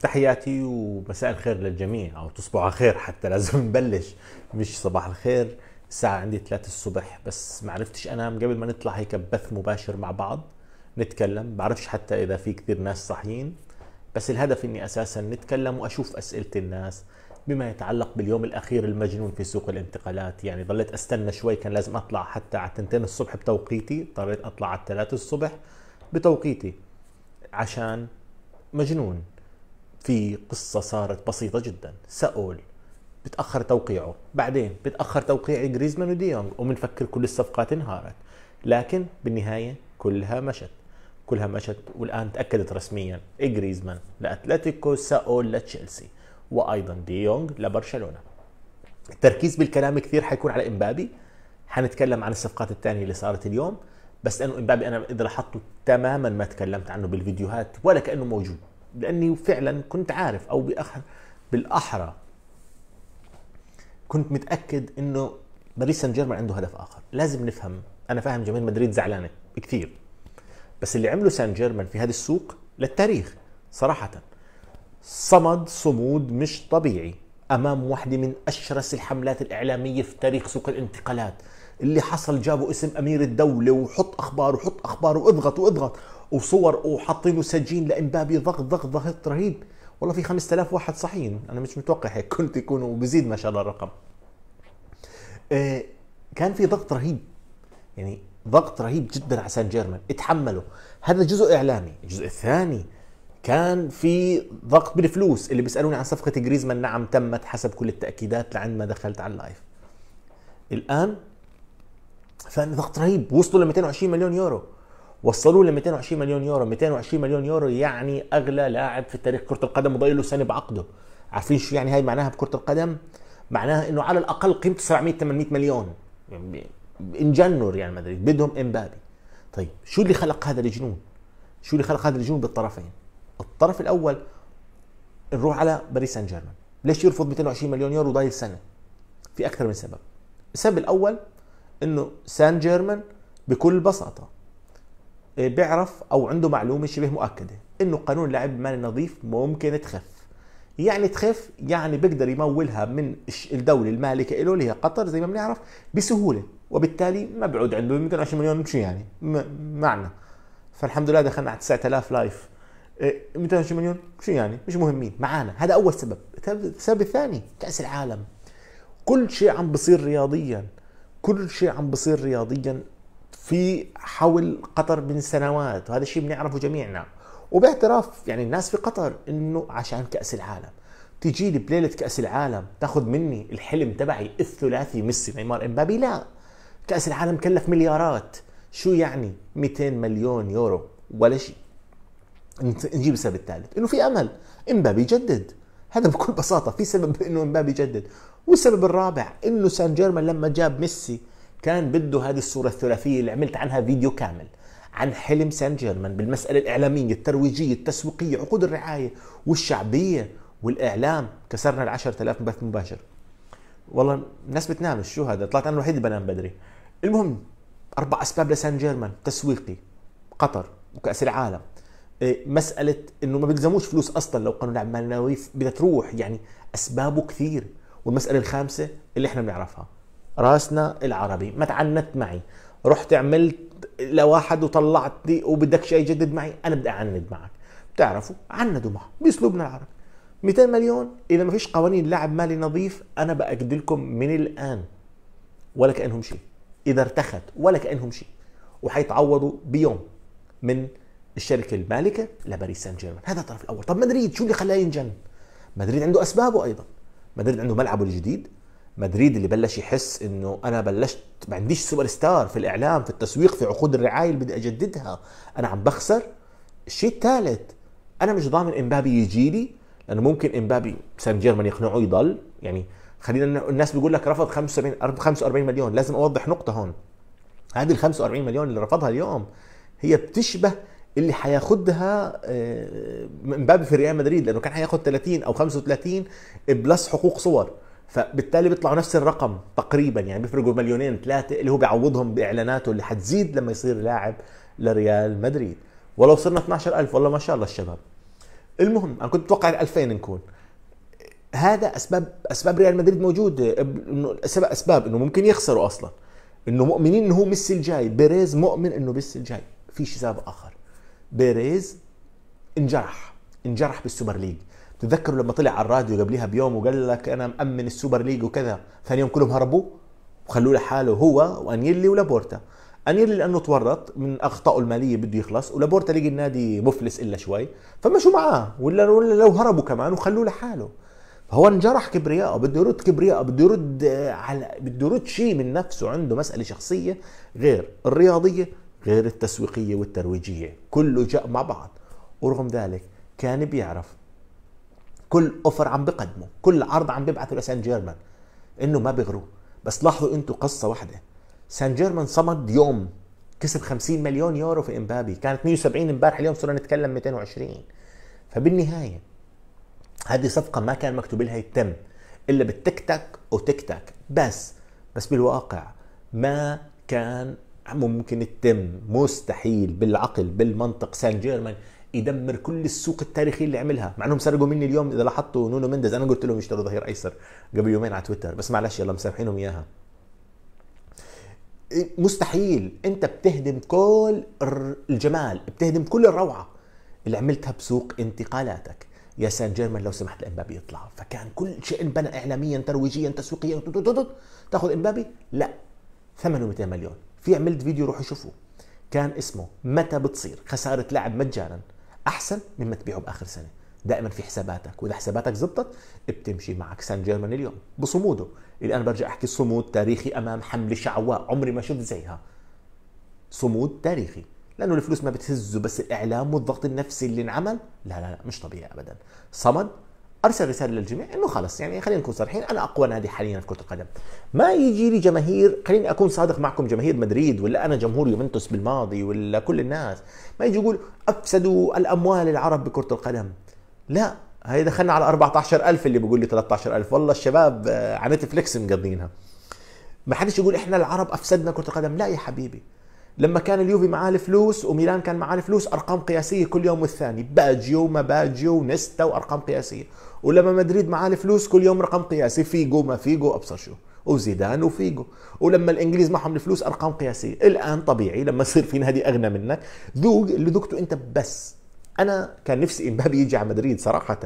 تحياتي ومساء الخير للجميع او تصبح على خير حتى لازم نبلش مش صباح الخير الساعة عندي 3 الصبح بس ما عرفتش انام قبل ما نطلع هيك ببث مباشر مع بعض نتكلم بعرفش حتى اذا في كثير ناس صاحيين بس الهدف اني اساسا نتكلم واشوف اسئلة الناس بما يتعلق باليوم الاخير المجنون في سوق الانتقالات يعني ضليت استنى شوي كان لازم اطلع حتى على 2 الصبح بتوقيتي اضطريت اطلع على 3 الصبح بتوقيتي عشان مجنون في قصة صارت بسيطة جدا سأول بتأخر توقيعه بعدين بتأخر توقيع جريزمان وديونغ ومنفكر كل الصفقات انهارت لكن بالنهاية كلها مشت كلها مشت والآن تأكدت رسميا إيه جريزمان لأتلتيكو سأول لتشيلسي وأيضا ديونغ دي لبرشلونة التركيز بالكلام كثير حيكون على امبابي حنتكلم عن الصفقات الثانية اللي صارت اليوم بس لأنه امبابي أنا إذا لاحظته تماما ما تكلمت عنه بالفيديوهات ولا كأنه موجود لاني فعلا كنت عارف او بأخر بالاحرى كنت متاكد انه باريس سان جيرمان عنده هدف اخر لازم نفهم انا فاهم جماهير مدريد زعلانه كثير بس اللي عمله سان جيرمان في هذا السوق للتاريخ صراحه صمد صمود مش طبيعي امام واحده من اشرس الحملات الاعلاميه في تاريخ سوق الانتقالات اللي حصل جابوا اسم امير الدوله وحط اخبار وحط اخبار واضغط واضغط وصور وحاطين له سجين لامبابي ضغط ضغط ضغط رهيب والله في 5000 واحد صحيين انا مش متوقع هيك كنت يكونوا بزيد ما شاء الله الرقم آه كان في ضغط رهيب يعني ضغط رهيب جدا على سان جيرمان اتحملوا هذا جزء اعلامي الجزء الثاني كان في ضغط بالفلوس اللي بيسالوني عن صفقه جريزمان نعم تمت حسب كل التاكيدات لعند ما دخلت على اللايف الان فان ضغط رهيب وصلوا ل 220 مليون يورو وصلوه ل 220 مليون يورو 220 مليون يورو يعني اغلى لاعب في تاريخ كره القدم وضايل له سنه بعقده عارفين شو يعني هاي معناها بكره القدم معناها انه على الاقل قيمته 700 800 مليون يعني انجنوا ريال مدريد بدهم امبابي طيب شو اللي خلق هذا الجنون شو اللي خلق هذا الجنون بالطرفين الطرف الاول نروح على باريس سان جيرمان ليش يرفض 220 مليون يورو ضايل سنه في اكثر من سبب السبب الاول انه سان جيرمان بكل بساطه آه، بيعرف او عنده معلومه شبه مؤكده انه قانون لعب مالي نظيف ممكن تخف يعني تخف يعني بيقدر يمولها من الدوله المالكه له اللي هي قطر زي ما بنعرف بسهوله وبالتالي ما بعود عنده 220 مليون مش يعني معنا فالحمد لله دخلنا على 9000 لايف 220 آه، مليون شو يعني مش مهمين معانا هذا اول سبب السبب الثاني كاس العالم كل شيء عم بصير رياضيا كل شيء عم بصير رياضيا في حول قطر من سنوات وهذا الشيء بنعرفه جميعنا وباعتراف يعني الناس في قطر انه عشان كاس العالم تجي لي بليله كاس العالم تاخذ مني الحلم تبعي الثلاثي ميسي نيمار امبابي لا كاس العالم كلف مليارات شو يعني 200 مليون يورو ولا شيء نجيب السبب الثالث انه في امل امبابي يجدد هذا بكل بساطه في سبب انه امبابي يجدد والسبب الرابع انه سان جيرمان لما جاب ميسي كان بده هذه الصوره الثلاثيه اللي عملت عنها فيديو كامل عن حلم سان جيرمان بالمساله الاعلاميه الترويجيه التسويقيه عقود الرعايه والشعبيه والاعلام كسرنا ال 10000 بث مباشر والله الناس بتنام شو هذا طلعت انا الوحيد اللي بنام بدري المهم اربع اسباب لسان جيرمان تسويقي قطر وكاس العالم إيه، مسألة انه ما بيلزموش فلوس اصلا لو قانون العمال بدها تروح يعني اسبابه كثير والمسألة الخامسة اللي احنا بنعرفها راسنا العربي ما تعنت معي رحت عملت لواحد وطلعت دي وبدك شيء يجدد معي انا بدي اعند معك بتعرفوا عندوا معه باسلوبنا العربي 200 مليون اذا ما فيش قوانين لعب مالي نظيف انا باكد لكم من الان ولا كانهم شيء اذا ارتخت ولا كانهم شيء وحيتعوضوا بيوم من الشركه المالكه لباريس سان جيرمان هذا الطرف الاول طب مدريد شو اللي خلاه ينجن مدريد عنده اسبابه ايضا مدريد عنده ملعبه الجديد مدريد اللي بلش يحس انه انا بلشت ما عنديش سوبر ستار في الاعلام في التسويق في عقود الرعايه اللي بدي اجددها انا عم بخسر الشيء الثالث انا مش ضامن امبابي يجي لي لانه ممكن امبابي سان جيرمان يقنعه يضل يعني خلينا الناس بيقول لك رفض 75 45 مليون لازم اوضح نقطه هون هذه ال 45 مليون اللي رفضها اليوم هي بتشبه اللي حياخدها آه، امبابي في ريال مدريد لانه كان حياخد 30 او 35 بلس حقوق صور فبالتالي بيطلعوا نفس الرقم تقريبا يعني بيفرقوا مليونين ثلاثه اللي هو بيعوضهم باعلاناته اللي حتزيد لما يصير لاعب لريال مدريد ولو صرنا 12000 والله ما شاء الله الشباب المهم انا كنت أتوقع 2000 نكون هذا اسباب اسباب ريال مدريد موجوده اسباب انه ممكن يخسروا اصلا انه مؤمنين انه هو ميسي الجاي بيريز مؤمن انه ميسي الجاي في شيء سبب اخر بيريز انجرح انجرح بالسوبر ليج تتذكروا لما طلع على الراديو قبلها بيوم وقال لك انا مامن السوبر ليج وكذا ثاني يوم كلهم هربوا وخلوه لحاله هو وانيلي ولابورتا انيلي لانه تورط من اخطائه الماليه بده يخلص ولابورتا لقي النادي مفلس الا شوي فمشوا معاه ولا ولا لو هربوا كمان وخلوه لحاله فهو انجرح كبرياءه بده يرد كبرياءه بده يرد على بده يرد شيء من نفسه عنده مساله شخصيه غير الرياضيه غير التسويقيه والترويجيه كله جاء مع بعض ورغم ذلك كان بيعرف كل اوفر عم بقدمه كل عرض عم بيبعثه لسان جيرمان انه ما بيغروا بس لاحظوا انتم قصه واحده سان جيرمان صمد يوم كسب 50 مليون يورو في امبابي كانت 170 امبارح اليوم صرنا نتكلم 220 فبالنهايه هذه صفقه ما كان مكتوب لها يتم الا بالتك تك وتك تك بس بس بالواقع ما كان ممكن يتم مستحيل بالعقل بالمنطق سان جيرمان يدمر كل السوق التاريخي اللي عملها مع انهم سرقوا مني اليوم اذا لاحظتوا نونو مندز انا قلت لهم اشتروا ظهير ايسر قبل يومين على تويتر بس معلش يلا مسامحينهم اياها مستحيل انت بتهدم كل الجمال بتهدم كل الروعه اللي عملتها بسوق انتقالاتك يا سان جيرمان لو سمحت لامبابي يطلع فكان كل شيء انبنى اعلاميا ترويجيا تسويقيا تاخذ امبابي لا ثمنه 200 مليون في عملت فيديو روحوا شوفوه كان اسمه متى بتصير خساره لاعب مجانا احسن مما تبيعه باخر سنه دائما في حساباتك واذا حساباتك زبطت بتمشي معك سان جيرمان اليوم بصموده الان برجع احكي صمود تاريخي امام حمله شعواء عمري ما شفت زيها صمود تاريخي لانه الفلوس ما بتهزه بس الاعلام والضغط النفسي اللي انعمل لا لا لا مش طبيعي ابدا صمد ارسل رساله للجميع انه خلص يعني خلينا نكون صريحين انا اقوى نادي حاليا في كره القدم ما يجي لي جماهير خليني اكون صادق معكم جماهير مدريد ولا انا جمهور يوفنتوس بالماضي ولا كل الناس ما يجي يقول افسدوا الاموال العرب بكره القدم لا هي دخلنا على 14000 اللي بيقول لي 13000 والله الشباب آه، على نتفليكس مقضينها ما حدش يقول احنا العرب افسدنا كره القدم لا يا حبيبي لما كان اليوفي معاه الفلوس وميلان كان معاه الفلوس ارقام قياسيه كل يوم والثاني باجيو ما باجيو نستا وارقام قياسيه ولما مدريد معاه الفلوس كل يوم رقم قياسي فيجو ما فيجو ابصر شو وزيدان وفيجو ولما الانجليز معهم الفلوس ارقام قياسيه الان طبيعي لما يصير في نادي اغنى منك ذوق اللي ذقته انت بس انا كان نفسي امبابي يجي على مدريد صراحه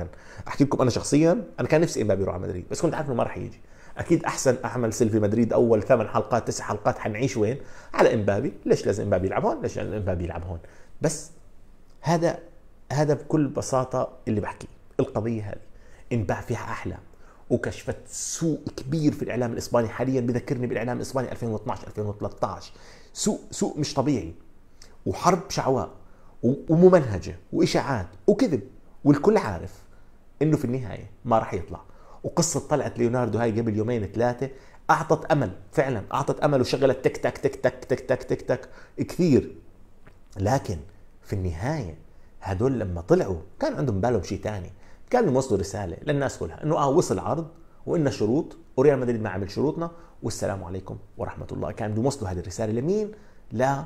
احكي لكم انا شخصيا انا كان نفسي امبابي يروح على مدريد بس كنت عارف انه ما راح يجي اكيد احسن اعمل سيلفي مدريد اول ثمان حلقات تسع حلقات حنعيش وين؟ على امبابي، ليش لازم امبابي يلعب هون؟ ليش لازم امبابي يلعب هون؟ بس هذا هذا بكل بساطه اللي بحكيه، القضيه هذه انباع فيها احلام وكشفت سوء كبير في الاعلام الاسباني حاليا بذكرني بالاعلام الاسباني 2012 2013 سوء سوء مش طبيعي وحرب شعواء وممنهجه واشاعات وكذب والكل عارف انه في النهايه ما راح يطلع وقصه طلعت ليوناردو هاي قبل يومين ثلاثه اعطت امل فعلا اعطت امل وشغلت تك تك تك تك تك تك تك تك كثير لكن في النهايه هدول لما طلعوا كان عندهم بالهم شيء ثاني كانوا يوصلوا رساله للناس كلها انه اه وصل عرض وإلنا شروط وريال مدريد ما عمل شروطنا والسلام عليكم ورحمه الله كانوا بدهم يوصلوا هذه الرساله لمين؟ لا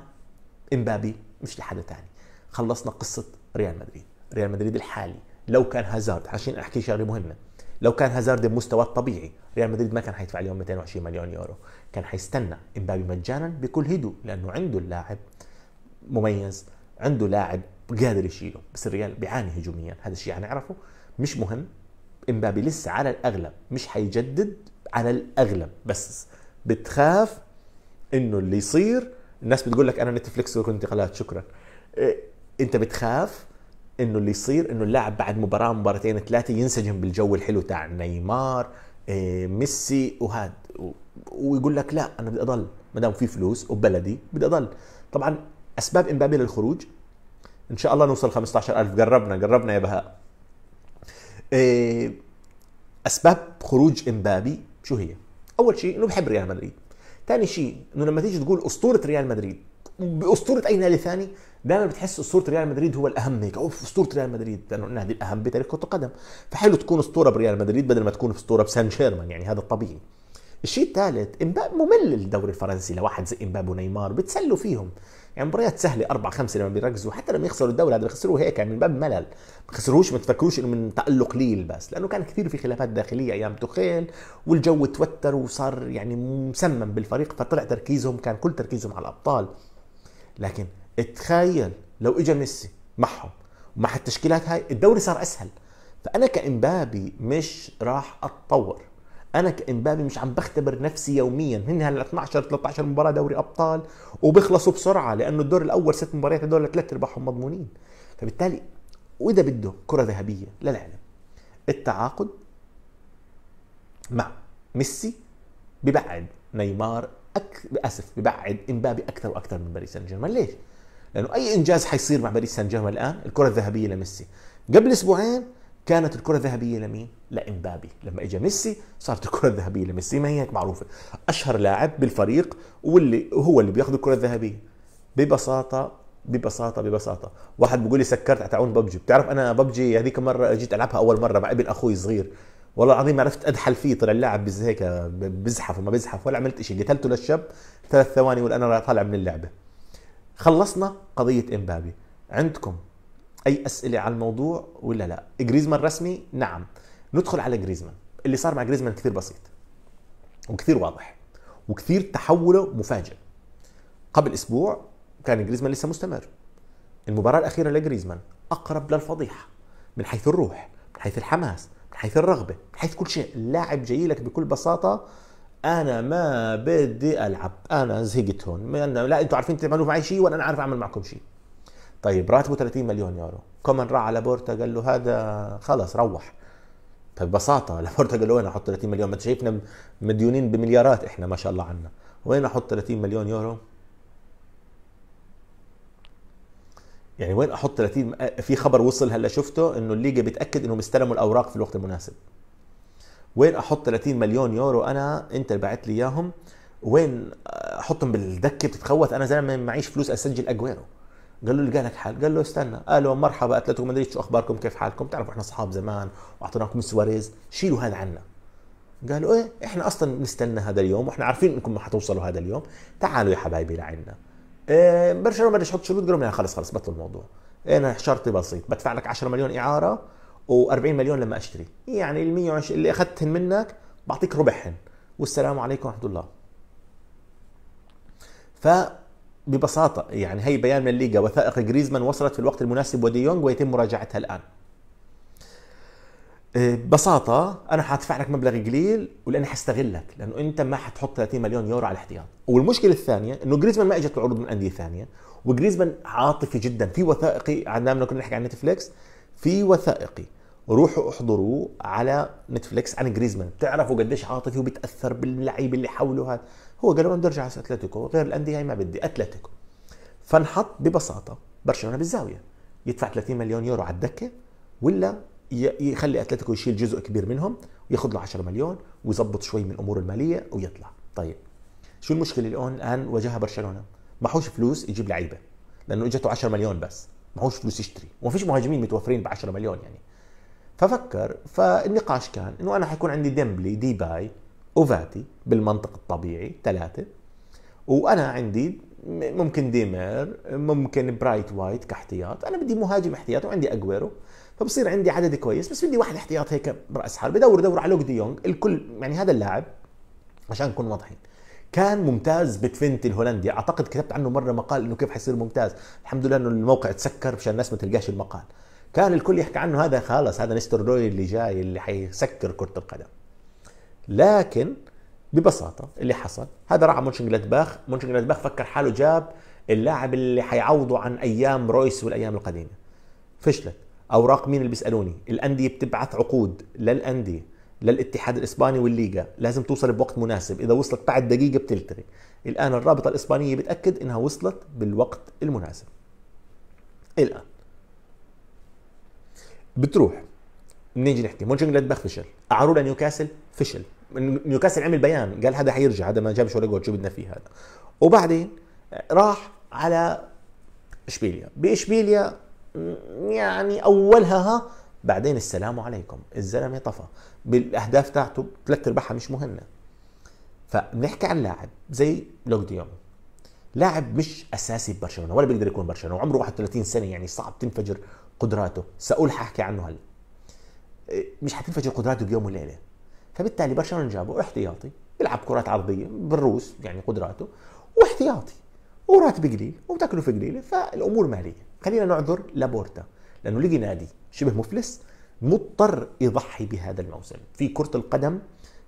امبابي مش لحدا ثاني خلصنا قصه ريال مدريد ريال مدريد الحالي لو كان هازارد عشان احكي شغله مهمه لو كان هازارد بمستواه الطبيعي ريال مدريد ما كان حيدفع اليوم 220 مليون يورو كان حيستنى امبابي مجانا بكل هدوء لانه عنده اللاعب مميز عنده لاعب قادر يشيله بس الريال بيعاني هجوميا هذا الشيء حنعرفه يعني مش مهم امبابي لسه على الاغلب مش حيجدد على الاغلب بس بتخاف انه اللي يصير الناس بتقول لك انا نتفليكس وكنت انتقالات شكرا إيه، انت بتخاف انه اللي يصير انه اللاعب بعد مباراه مباراتين ثلاثه ينسجم بالجو الحلو تاع نيمار إيه، ميسي وهاد ويقول لك لا انا بدي اضل ما دام في فلوس وبلدي بدي اضل طبعا اسباب امبابي للخروج ان شاء الله نوصل 15000 قربنا قربنا يا بهاء إيه، اسباب خروج امبابي شو هي اول شيء انه بحب ريال مدريد ثاني شيء انه لما تيجي تقول اسطوره ريال مدريد باسطوره اي نادي ثاني دايما بتحس اسطوره ريال مدريد هو الاهم هيك اوف اسطوره ريال مدريد لانه النادي الاهم بتاريخ كره القدم فحلو تكون اسطوره بريال مدريد بدل ما تكون اسطوره بسان جيرمان يعني هذا الطبيعي الشيء الثالث امباب ممل الدوري الفرنسي لواحد زي امباب ونيمار بتسلوا فيهم يعني مباريات سهله اربع خمسه لما بيركزوا حتى لما يخسروا الدوري هذا بيخسروه هيك يعني من باب ملل ما خسروش ما تفكروش انه من تالق ليل بس لانه كان كثير في خلافات داخليه ايام تخيل والجو توتر وصار يعني مسمم بالفريق فطلع تركيزهم كان كل تركيزهم على الابطال لكن تخيل لو اجى ميسي معهم ومع التشكيلات هاي الدوري صار اسهل فانا كامبابي مش راح اتطور انا كامبابي مش عم بختبر نفسي يوميا هن هلا 12 13 مباراه دوري ابطال وبيخلصوا بسرعه لانه الدور الاول ست مباريات هدول ثلاث ارباعهم مضمونين فبالتالي واذا بده كره ذهبيه للعلم التعاقد مع ميسي ببعد نيمار أك... اسف ببعد امبابي اكثر واكثر من باريس سان جيرمان ليش؟ لانه اي انجاز حيصير مع باريس سان جيرمان الان الكره الذهبيه لميسي قبل اسبوعين كانت الكره الذهبيه لمين؟ لامبابي لما اجى ميسي صارت الكره الذهبيه لميسي ما هي هيك معروفه اشهر لاعب بالفريق واللي هو اللي بياخذ الكره الذهبيه ببساطه ببساطه ببساطه واحد بيقول لي سكرت على تعاون ببجي بتعرف انا ببجي هذيك مره جيت العبها اول مره مع ابن اخوي صغير والله العظيم عرفت ادحل فيه طلع اللاعب بز هيك بزحف وما بزحف ولا عملت شيء قتلته للشاب ثلاث ثواني وانا طالع من اللعبه خلصنا قضيه امبابي عندكم اي اسئله على الموضوع ولا لا جريزمان رسمي نعم ندخل على جريزمان اللي صار مع جريزمان كثير بسيط وكثير واضح وكثير تحوله مفاجئ قبل اسبوع كان جريزمان لسه مستمر المباراه الاخيره لجريزمان اقرب للفضيحه من حيث الروح من حيث الحماس من حيث الرغبه من حيث كل شيء اللاعب جاي لك بكل بساطه انا ما بدي العب انا زهقت هون لا انتم عارفين تعملوا معي شيء ولا انا عارف اعمل معكم شيء طيب راتبه 30 مليون يورو كومان راح على بورتا قال له هذا خلص روح فببساطة طيب، لابورتا قال له وين احط 30 مليون ما انت شايفنا مديونين بمليارات احنا ما شاء الله عنا وين احط 30 مليون يورو يعني وين احط 30 في خبر وصل هلا شفته انه الليجا بتاكد انهم استلموا الاوراق في الوقت المناسب وين احط 30 مليون يورو انا انت اللي بعت لي اياهم وين احطهم بالدكه بتتخوت انا زلمه معيش فلوس اسجل اجويرو قال له لقى قالك حل قال له استنى قالوا مرحبا اتلتيكو مدريد شو اخباركم كيف حالكم بتعرفوا احنا اصحاب زمان واعطيناكم سواريز شيلوا هذا عنا قالوا ايه احنا اصلا بنستنى هذا اليوم واحنا عارفين انكم حتوصلوا هذا اليوم تعالوا يا حبايبي لعنا آه، برشلونه بدش يحط شروط قال لهم خلص خلص بطل الموضوع انا شرطي بسيط بدفع لك 10 مليون اعاره و40 مليون لما اشتري يعني ال 120 اللي اخذتهن منك بعطيك ربحهن والسلام عليكم ورحمه الله ف ببساطه يعني هي بيان من الليغا وثائق جريزمان وصلت في الوقت المناسب وديونج ويتم مراجعتها الان إيه، ببساطة أنا حادفع لك مبلغ قليل ولأني حستغلك لأنه أنت ما حتحط 30 مليون يورو على الاحتياط والمشكلة الثانية أنه جريزمان ما إجت عروض من أندية ثانية وجريزمان عاطفي جدا في وثائقي عندنا كنا نحكي عن نتفليكس في وثائقي روحوا احضروه على نتفليكس عن جريزمان بتعرفوا قديش عاطفي وبتاثر باللعيب اللي حوله هذا هو قال انا بدي ارجع على اتلتيكو غير الانديه هاي ما بدي اتلتيكو فنحط ببساطه برشلونه بالزاويه يدفع 30 مليون يورو على الدكه ولا يخلي اتلتيكو يشيل جزء كبير منهم وياخذ له 10 مليون ويظبط شوي من الامور الماليه ويطلع طيب شو المشكله اللي الان واجهها برشلونه معهوش فلوس يجيب لعيبه لانه اجته 10 مليون بس معهوش فلوس يشتري وما فيش مهاجمين متوفرين ب 10 مليون يعني ففكر فالنقاش كان انه انا حيكون عندي ديمبلي ديباي وفاتي بالمنطق الطبيعي ثلاثه وانا عندي ممكن ديمير ممكن برايت وايت كاحتياط انا بدي مهاجم احتياطي وعندي اجويرو فبصير عندي عدد كويس بس بدي واحد احتياط هيك براس حرب بدور دور على لوك دي يونغ الكل يعني هذا اللاعب عشان نكون واضحين كان ممتاز بتفنت الهولندي اعتقد كتبت عنه مره مقال انه كيف حيصير ممتاز الحمد لله انه الموقع تسكر مشان الناس ما تلقاش المقال كان الكل يحكي عنه هذا خلص هذا نستر روي اللي جاي اللي حيسكر كره القدم لكن ببساطه اللي حصل هذا راح مونشن جلادباخ مونشن جلادباخ فكر حاله جاب اللاعب اللي حيعوضه عن ايام رويس والايام القديمه فشلت اوراق مين اللي بيسالوني الانديه بتبعث عقود للانديه للاتحاد الاسباني والليغا لازم توصل بوقت مناسب اذا وصلت بعد دقيقه بتلتغي الان الرابطه الاسبانيه بتاكد انها وصلت بالوقت المناسب الان بتروح بنيجي نحكي مونشنجلاد فشل عروض لنيوكاسل فشل نيوكاسل عمل بيان قال هذا حيرجع هذا ما جابش ولا جول شو بدنا فيه هذا وبعدين راح على اشبيليا باشبيليا يعني اولها ها بعدين السلام عليكم الزلمه طفى بالاهداف تاعته ثلاث ارباعها مش مهمه فبنحكي عن لاعب زي لوك ديوم لاعب مش اساسي ببرشلونه ولا بيقدر يكون برشلونه وعمره 31 سنه يعني صعب تنفجر قدراته سأقول حاحكي عنه هلا إيه، مش حتنفجر قدراته بيوم وليله فبالتالي برشلونه جابه احتياطي بيلعب كرات عرضيه بالروس يعني قدراته واحتياطي وراتب قليل وتكلفه قليله فالامور ماليه خلينا نعذر لابورتا لانه لقي نادي شبه مفلس مضطر يضحي بهذا الموسم في كرة القدم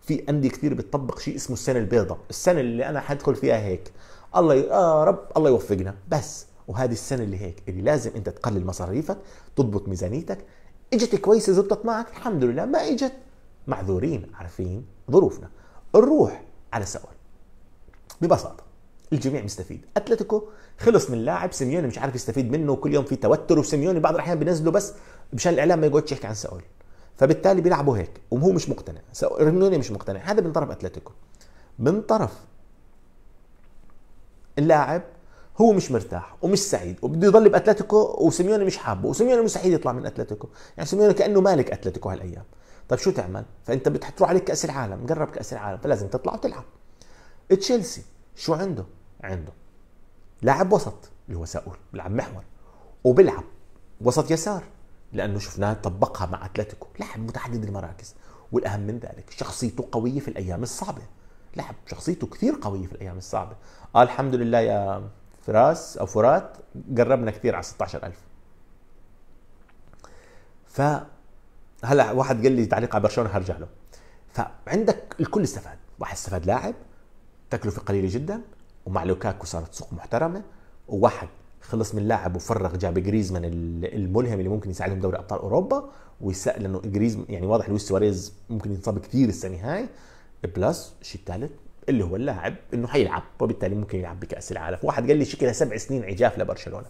في أندية كثير بتطبق شيء اسمه السنة البيضاء السنة اللي أنا حدخل فيها هيك الله يا آه رب الله يوفقنا بس وهذه السنة اللي هيك اللي لازم أنت تقلل مصاريفك تضبط ميزانيتك اجت كويسة زبطت معك الحمد لله ما اجت معذورين عارفين ظروفنا نروح على سؤال ببساطة الجميع مستفيد اتلتيكو خلص من لاعب سيميوني مش عارف يستفيد منه وكل يوم في توتر وسيميوني بعض الاحيان بينزله بس مشان الاعلام ما يقعدش يحكي عن ساول فبالتالي بيلعبوا هيك وهو مش مقتنع سيميوني مش مقتنع هذا من طرف اتلتيكو من طرف اللاعب هو مش مرتاح ومش سعيد وبده يضل باتلتيكو وسيميوني مش حابه وسيميوني مستحيل يطلع من اتلتيكو يعني سيميوني كانه مالك اتلتيكو هالايام طيب شو تعمل فانت بتروح عليك كاس العالم قرب كاس العالم فلازم تطلع وتلعب تشيلسي شو عنده؟ عنده لاعب وسط اللي هو ساؤول بيلعب محور وبيلعب وسط يسار لانه شفناه طبقها مع اتلتيكو لاعب متعدد المراكز والاهم من ذلك شخصيته قويه في الايام الصعبه لاعب شخصيته كثير قويه في الايام الصعبه آه الحمد لله يا فراس او فرات قربنا كثير على 16000 ف هلا واحد قال لي تعليق على برشلونه هرجع له فعندك الكل استفاد واحد استفاد لاعب تكلفه قليله جدا ومع لوكاكو صارت سوق محترمه وواحد خلص من لاعب وفرغ جاب جريزمان الملهم اللي ممكن يساعدهم دوري ابطال اوروبا ويسال لانه جريزمان يعني واضح لويس سواريز ممكن ينصاب كثير السنه هاي بلس الشيء الثالث اللي هو اللاعب انه حيلعب وبالتالي ممكن يلعب بكاس العالم واحد قال لي شكلها سبع سنين عجاف لبرشلونه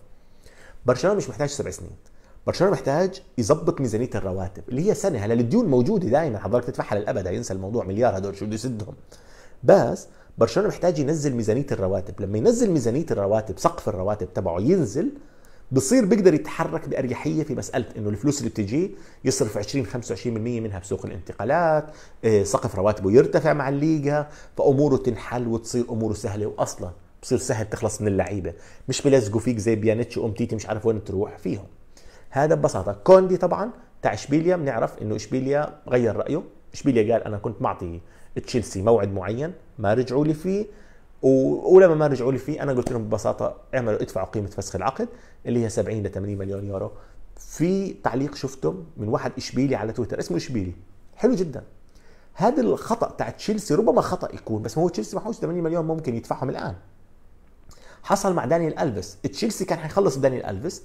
برشلونه مش محتاج سبع سنين برشلونه محتاج يظبط ميزانيه الرواتب اللي هي سنه هلا الديون موجوده دائما حضرتك تدفعها للابد ينسى الموضوع مليار هدول شو بده يسدهم بس برشلونه محتاج ينزل ميزانيه الرواتب لما ينزل ميزانيه الرواتب سقف الرواتب تبعه ينزل بصير بيقدر يتحرك باريحيه في مساله انه الفلوس اللي بتجيه يصرف 20 25% منها بسوق الانتقالات، آه، سقف رواتبه يرتفع مع الليغا، فاموره تنحل وتصير اموره سهله واصلا بصير سهل تخلص من اللعيبه، مش بلزقوا فيك زي بيانيتش تيتي مش عارف وين تروح فيهم. هذا ببساطه، كوندي طبعا تاع اشبيليا بنعرف انه اشبيليا غير رايه، اشبيليا قال انا كنت معطي تشيلسي موعد معين ما رجعوا لي فيه ولما ما رجعوا لي فيه انا قلت لهم ببساطه اعملوا ادفعوا قيمه فسخ العقد اللي هي 70 ل 80 مليون يورو في تعليق شفته من واحد اشبيلي على تويتر اسمه اشبيلي حلو جدا هذا الخطا تاع تشيلسي ربما خطا يكون بس ما هو تشيلسي معهوش 80 مليون ممكن يدفعهم الان حصل مع دانيال الفيس تشيلسي كان حيخلص دانيال الفيس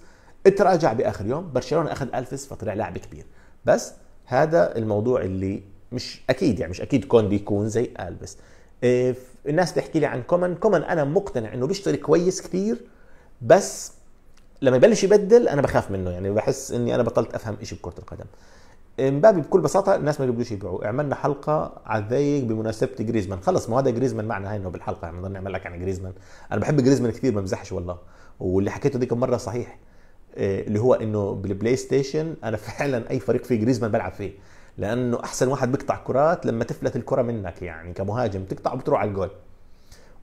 اتراجع باخر يوم برشلونه اخذ الفيس فطلع لاعب كبير بس هذا الموضوع اللي مش اكيد يعني مش اكيد كوندي يكون زي الفيس إيه، الناس تحكي لي عن كومن كومن انا مقتنع انه بيشتري كويس كثير بس لما يبلش يبدل انا بخاف منه يعني بحس اني انا بطلت افهم شيء بكره القدم امبابي بكل بساطه الناس ما بيقدروش يبيعوا عملنا حلقه على الضيق بمناسبه جريزمان خلص ما هذا جريزمان معنا هاي انه بالحلقه عم يعني نضل نعمل لك عن جريزمان انا بحب جريزمان كثير ما بمزحش والله واللي حكيته ذيك المره صحيح إيه، اللي هو انه بالبلاي ستيشن انا فعلا اي فريق فيه جريزمان بلعب فيه لانه احسن واحد بيقطع كرات لما تفلت الكره منك يعني كمهاجم تقطع وبتروح على الجول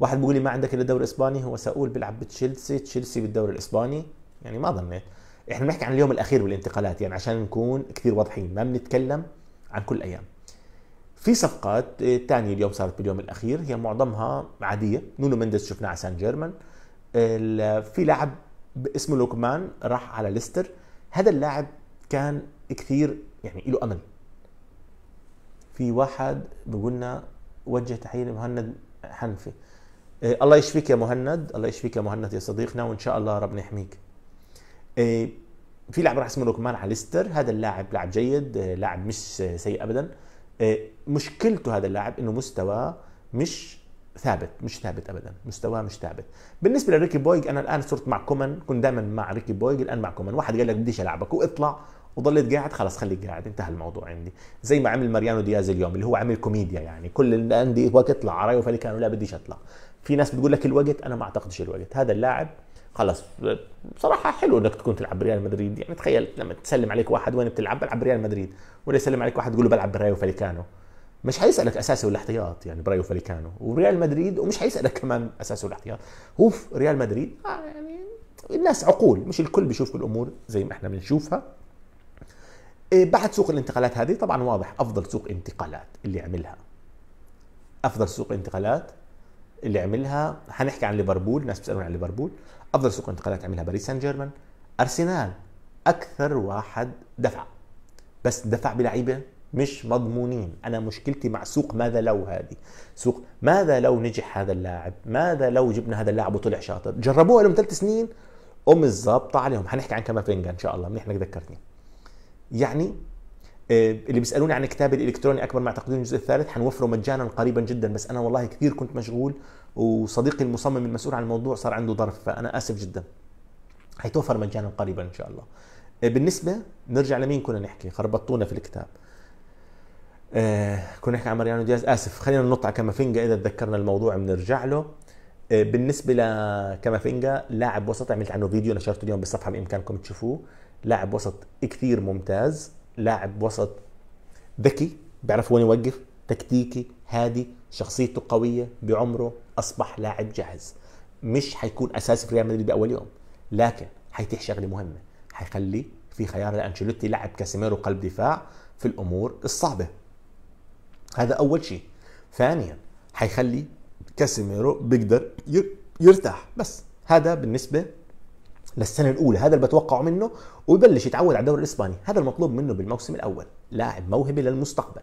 واحد بيقول لي ما عندك الا دوري اسباني هو ساول بيلعب بتشيلسي تشيلسي بالدوري الاسباني يعني ما ظنيت احنا بنحكي عن اليوم الاخير بالانتقالات يعني عشان نكون كثير واضحين ما بنتكلم عن كل ايام في صفقات ثانيه آه، اليوم صارت باليوم الاخير هي معظمها عاديه نونو مندس شفناه على سان جيرمان في لاعب اسمه لوكمان راح على ليستر هذا اللاعب كان كثير يعني له امل في واحد بقولنا وجه تحيه لمهند حنفي إيه الله يشفيك يا مهند الله يشفيك يا مهند يا صديقنا وان شاء الله ربنا يحميك إيه في لاعب راح اسمه لوكمان على ليستر هذا اللاعب لاعب جيد إيه، لاعب مش سيء ابدا إيه مشكلته هذا اللاعب انه مستواه مش ثابت مش ثابت ابدا مستواه مش ثابت بالنسبه لريكي بويج انا الان صرت مع كومان كنت دائما مع ريكي بويج الان مع كومان واحد قال لك بديش العبك واطلع وضليت قاعد خلاص خليك قاعد انتهى الموضوع عندي زي ما عمل ماريانو دياز اليوم اللي هو عمل كوميديا يعني كل الانديه وقت طلع علي وفلي كانوا لا بديش اطلع في ناس بتقول لك الوقت انا ما اعتقدش الوقت هذا اللاعب خلاص بصراحة حلو انك تكون تلعب بريال مدريد يعني تخيل لما تسلم عليك واحد وين بتلعب بلعب بريال مدريد ولا يسلم عليك واحد تقول له بلعب برايو فاليكانو مش حيسالك اساسي ولا احتياط يعني برايو فاليكانو وريال مدريد ومش حيسالك كمان اساسي ولا احتياط هو ريال مدريد آه، يعني الناس عقول مش الكل بيشوف الامور زي ما احنا بنشوفها إيه، بعد سوق الانتقالات هذه طبعا واضح افضل سوق انتقالات اللي عملها افضل سوق انتقالات اللي عملها حنحكي عن ليفربول ناس بيسالون عن ليفربول افضل سوق انتقالات عملها باريس سان جيرمان ارسنال اكثر واحد دفع بس دفع بلعيبه مش مضمونين انا مشكلتي مع سوق ماذا لو هذه سوق ماذا لو نجح هذا اللاعب ماذا لو جبنا هذا اللاعب وطلع شاطر جربوها لهم ثلاث سنين ام الزابطه عليهم حنحكي عن كافينجا ان شاء الله منيح انك ذكرتني يعني آه، اللي بيسالوني عن كتابي الالكتروني اكبر مع تقديم الجزء الثالث حنوفره مجانا قريبا جدا بس انا والله كثير كنت مشغول وصديقي المصمم المسؤول عن الموضوع صار عنده ظرف فانا اسف جدا حيتوفر مجانا قريبا ان شاء الله آه، بالنسبه نرجع لمين كنا نحكي خربطونا في الكتاب آه، كنا نحكي عن ماريانو دياز اسف خلينا ننط على كامافينجا اذا تذكرنا الموضوع بنرجع له بالنسبه لكامافينجا لاعب وسط عملت عنه فيديو نشرته اليوم بالصفحه بامكانكم تشوفوه لاعب وسط كثير ممتاز لاعب وسط ذكي بيعرف وين يوقف تكتيكي هادي شخصيته قويه بعمره اصبح لاعب جاهز مش حيكون اساسي في ريال مدريد باول يوم لكن حيتيح شغله مهمه حيخلي في خيار لانشيلوتي لعب كاسيميرو قلب دفاع في الامور الصعبه هذا اول شيء ثانيا حيخلي كاسيميرو بيقدر يرتاح بس هذا بالنسبه للسنه الاولى هذا اللي بتوقعه منه ويبلش يتعود على الدوري الاسباني هذا المطلوب منه بالموسم الاول لاعب موهبه للمستقبل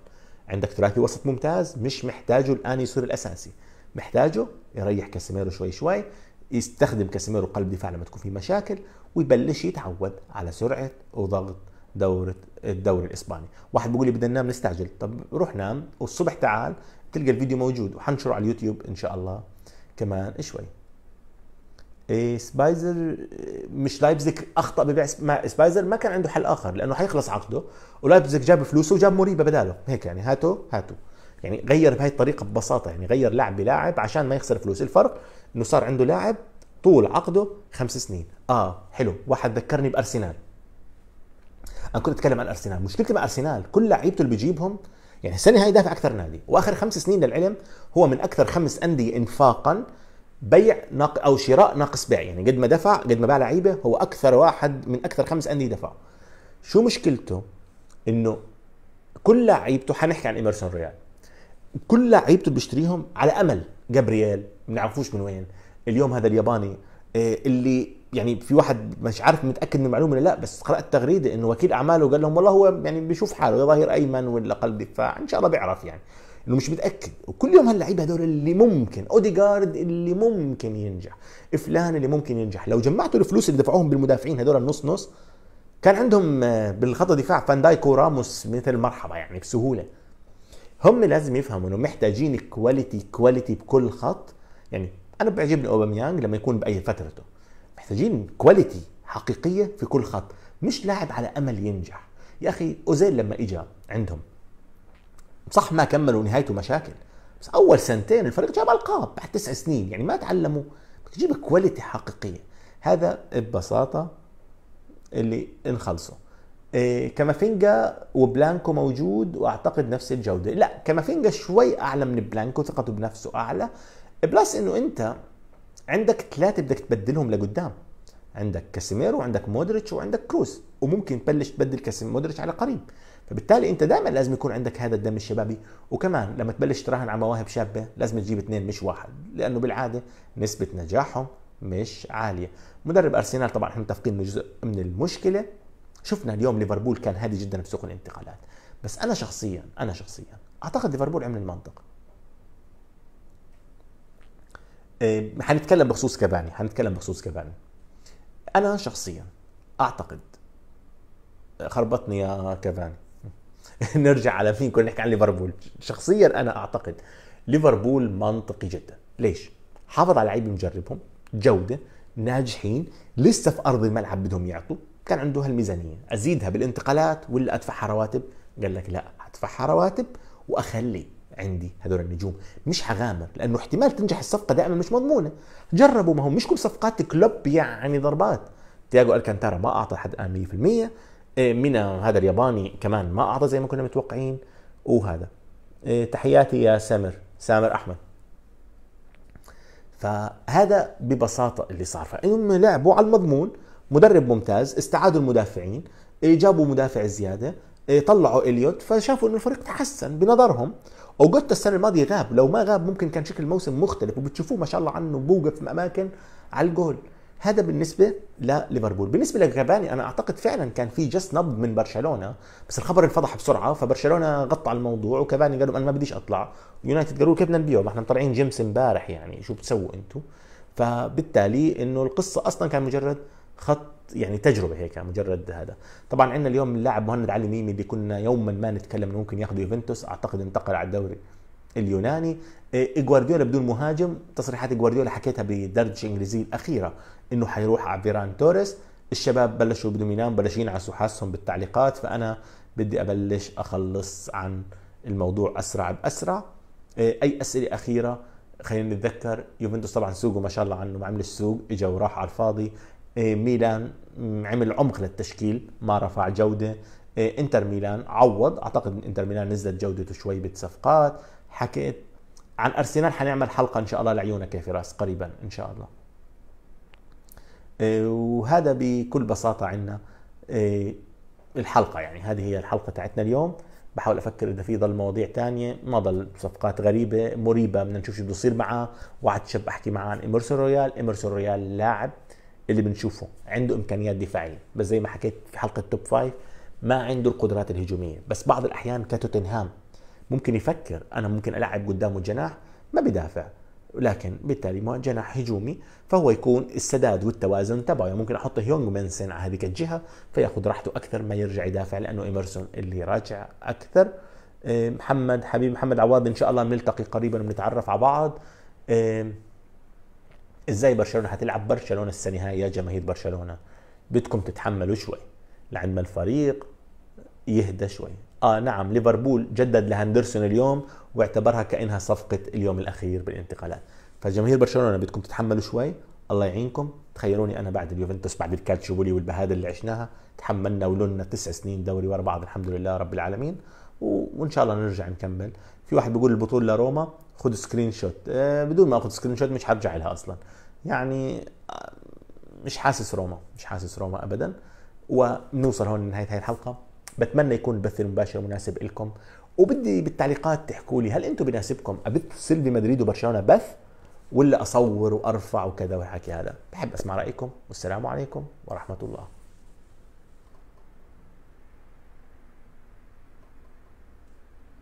عندك ثلاثي وسط ممتاز مش محتاجه الان يصير الاساسي محتاجه يريح كاسيميرو شوي شوي يستخدم كاسيميرو قلب دفاع لما تكون في مشاكل ويبلش يتعود على سرعه وضغط دورة الدوري الاسباني واحد بيقول لي بدنا ننام نستعجل طب روح نام والصبح تعال تلقى الفيديو موجود وحنشره على اليوتيوب ان شاء الله كمان شوي إيه، سبايزر إيه، مش لايبزيج اخطا ببيع سبايزر ما كان عنده حل اخر لانه حيخلص عقده ولايبزيج جاب فلوسه وجاب مريبه بداله هيك يعني هاتوا هاتوا يعني غير بهي الطريقه ببساطه يعني غير لاعب بلاعب عشان ما يخسر فلوس الفرق انه صار عنده لاعب طول عقده خمس سنين اه حلو واحد ذكرني بارسنال انا كنت اتكلم عن ارسنال مشكلتي مع ارسنال كل لعيبته اللي بيجيبهم يعني السنه هاي دافع اكثر نادي واخر خمس سنين للعلم هو من اكثر خمس انديه انفاقا بيع ناق او شراء ناقص بيع يعني قد ما دفع قد ما باع لعيبه هو اكثر واحد من اكثر خمس انديه دفع شو مشكلته انه كل لعيبته حنحكي عن ايمرسون ريال كل لعيبته بيشتريهم على امل جابرييل ما بنعرفوش من وين اليوم هذا الياباني آه، اللي يعني في واحد مش عارف متاكد من المعلومه ولا لا بس قرات تغريده انه وكيل اعماله قال لهم والله هو يعني بيشوف حاله ظهير ايمن ولا قلب دفاع ان شاء الله بيعرف يعني انه مش متاكد وكل يوم هاللعيبه هدول اللي ممكن اوديجارد اللي ممكن ينجح فلان اللي ممكن ينجح لو جمعتوا الفلوس اللي دفعوهم بالمدافعين هدول النص نص كان عندهم آه، بالخط الدفاع فان دايك وراموس مثل مرحبا يعني بسهوله هم لازم يفهموا انه محتاجين كواليتي كواليتي بكل خط يعني انا بيعجبني اوباميانغ لما يكون باي فترته محتاجين كواليتي حقيقيه في كل خط مش لاعب على امل ينجح يا اخي اوزيل لما اجى عندهم صح ما كملوا نهايته مشاكل بس اول سنتين الفريق جاب القاب بعد تسع سنين يعني ما تعلموا بتجيب كواليتي حقيقيه هذا ببساطه اللي نخلصه إيه كامافينجا وبلانكو موجود واعتقد نفس الجوده لا كامافينجا شوي اعلى من بلانكو ثقته بنفسه اعلى بلس انه انت عندك ثلاثه بدك تبدلهم لقدام عندك كاسيميرو وعندك مودريتش وعندك كروس وممكن تبلش تبدل كاسيميرو مودريتش على قريب فبالتالي انت دائما لازم يكون عندك هذا الدم الشبابي وكمان لما تبلش تراهن على مواهب شابه لازم تجيب اثنين مش واحد لانه بالعاده نسبه نجاحهم مش عاليه مدرب ارسنال طبعا احنا متفقين انه جزء من المشكله شفنا اليوم ليفربول كان هادي جدا بسوق الانتقالات بس انا شخصيا انا شخصيا اعتقد ليفربول عمل المنطق إيه حنتكلم بخصوص كافاني حنتكلم بخصوص كافاني انا شخصيا اعتقد خربطني يا كافاني نرجع على مين كنا نحكي عن ليفربول شخصيا انا اعتقد ليفربول منطقي جدا ليش حافظ على لعيبه مجربهم جوده ناجحين لسه في ارض الملعب بدهم يعطوا كان عنده هالميزانيه ازيدها بالانتقالات ولا ادفعها رواتب قال لك لا ادفعها رواتب واخلي عندي هذول النجوم مش حغامر لانه احتمال تنجح الصفقه دائما مش مضمونه جربوا ما هم مش كل صفقات كلوب يعني ضربات تياجو الكانتارا ما اعطى لحد الان 100% إيه، من هذا الياباني كمان ما اعطى زي ما كنا متوقعين وهذا إيه، تحياتي يا سامر سامر احمد فهذا ببساطه اللي صار فهم لعبوا على المضمون مدرب ممتاز استعادوا المدافعين جابوا مدافع زياده إيه، طلعوا اليوت فشافوا انه الفريق تحسن بنظرهم وقلت السنه الماضيه غاب لو ما غاب ممكن كان شكل الموسم مختلف وبتشوفوه ما شاء الله عنه بوقف في اماكن على الجول هذا بالنسبة لليفربول بالنسبة لجاباني أنا أعتقد فعلا كان في جس نبض من برشلونة بس الخبر انفضح بسرعة فبرشلونة غطى على الموضوع وكاباني قالوا أنا ما بديش أطلع يونايتد قالوا كيف بدنا نبيعه ما احنا مطلعين جيمس امبارح يعني شو بتسووا أنتم فبالتالي أنه القصة أصلا كان مجرد خط يعني تجربه هيك مجرد هذا طبعا عندنا اليوم اللاعب مهند علي ميمي اللي كنا يوما ما نتكلم انه ممكن ياخذ يوفنتوس اعتقد انتقل على الدوري اليوناني إيه جوارديولا بدون مهاجم تصريحات جوارديولا حكيتها بدرج انجليزي الأخيرة انه حيروح على فيران توريس الشباب بلشوا بدهم ينام بلشين ينعسوا حاسهم بالتعليقات فانا بدي ابلش اخلص عن الموضوع اسرع باسرع إيه، اي اسئله اخيره خلينا نتذكر يوفنتوس طبعا سوقه ما شاء الله عنه ما عملش سوق اجى وراح على الفاضي إيه، ميلان عمل عمق للتشكيل ما رفع جوده إيه، انتر ميلان عوض اعتقد انتر ميلان نزلت جودته شوي بصفقات حكيت عن ارسنال حنعمل حلقه ان شاء الله لعيونك يا فراس قريبا ان شاء الله إيه، وهذا بكل بساطة عندنا إيه، الحلقة يعني هذه هي الحلقة تاعتنا اليوم بحاول افكر اذا في ضل مواضيع تانية ما ضل صفقات غريبه مريبه بدنا نشوف شو بده يصير معاه وعد شب احكي معاه عن ايمرسون رويال ايمرسون رويال لاعب اللي بنشوفه عنده امكانيات دفاعيه بس زي ما حكيت في حلقه توب فايف ما عنده القدرات الهجوميه بس بعض الاحيان كتوتنهام ممكن يفكر انا ممكن العب قدامه الجناح ما بدافع لكن بالتالي جناح هجومي فهو يكون السداد والتوازن تبعه يعني ممكن احط هيونغ منسن على هذيك الجهه فياخذ راحته اكثر ما يرجع يدافع لانه ايمرسون اللي راجع اكثر إيه، محمد حبيب محمد عواد ان شاء الله بنلتقي قريبا بنتعرف على بعض إيه، ازاي برشلونه حتلعب برشلونه السنه هاي يا جماهير برشلونه بدكم تتحملوا شوي لعندما الفريق يهدى شوي اه نعم ليفربول جدد لهندرسون اليوم واعتبرها كانها صفقه اليوم الاخير بالانتقالات فجماهير برشلونه بدكم تتحملوا شوي الله يعينكم تخيلوني انا بعد اليوفنتوس بعد الكالتشيوبولي والبهادل اللي عشناها تحملنا ولنا تسع سنين دوري ورا بعض الحمد لله رب العالمين وان شاء الله نرجع نكمل في واحد بيقول البطوله لروما خذ سكرين شوت أه بدون ما اخذ سكرين شوت مش حرجع لها اصلا يعني آه، مش حاسس روما مش حاسس روما ابدا وبنوصل هون لنهايه هاي الحلقه بتمنى يكون البث المباشر مناسب لكم وبدي بالتعليقات تحكوا لي هل انتم بناسبكم ابث سيلفي مدريد وبرشلونه بث ولا اصور وارفع وكذا والحكي هذا بحب اسمع رايكم والسلام عليكم ورحمه الله